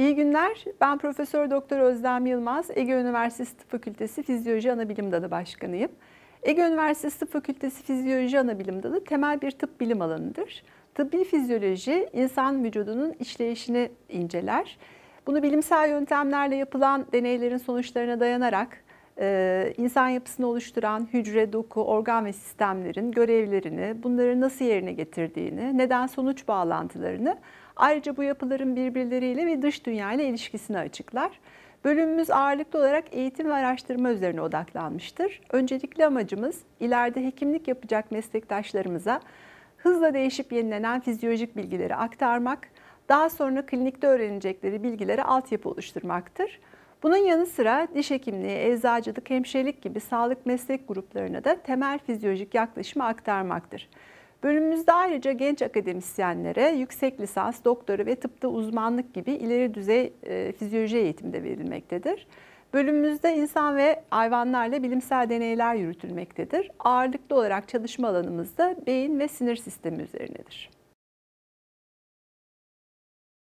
İyi günler. Ben Profesör Doktor Özlem Yılmaz, Ege Üniversitesi Tıp Fakültesi Fizyoloji Anabilim Dalı Başkanıyım. Ege Üniversitesi Tıp Fakültesi Fizyoloji Anabilim Dalı temel bir tıp bilim alanıdır. Tıbbi fizyoloji insan vücudunun işleyişini inceler. Bunu bilimsel yöntemlerle yapılan deneylerin sonuçlarına dayanarak e, insan yapısını oluşturan hücre, doku, organ ve sistemlerin görevlerini, bunları nasıl yerine getirdiğini, neden sonuç bağlantılarını Ayrıca bu yapıların birbirleriyle ve dış dünyayla ilişkisini açıklar. Bölümümüz ağırlıklı olarak eğitim ve araştırma üzerine odaklanmıştır. Öncelikle amacımız ileride hekimlik yapacak meslektaşlarımıza hızla değişip yenilenen fizyolojik bilgileri aktarmak, daha sonra klinikte öğrenecekleri bilgilere altyapı oluşturmaktır. Bunun yanı sıra diş hekimliği, eczacılık, hemşirelik gibi sağlık meslek gruplarına da temel fizyolojik yaklaşımı aktarmaktır. Bölümümüzde ayrıca genç akademisyenlere yüksek lisans, doktora ve tıpta uzmanlık gibi ileri düzey e, fizyoloji eğitimi de verilmektedir. Bölümümüzde insan ve hayvanlarla bilimsel deneyler yürütülmektedir. Ağırlıklı olarak çalışma alanımızda beyin ve sinir sistemi üzerinedir.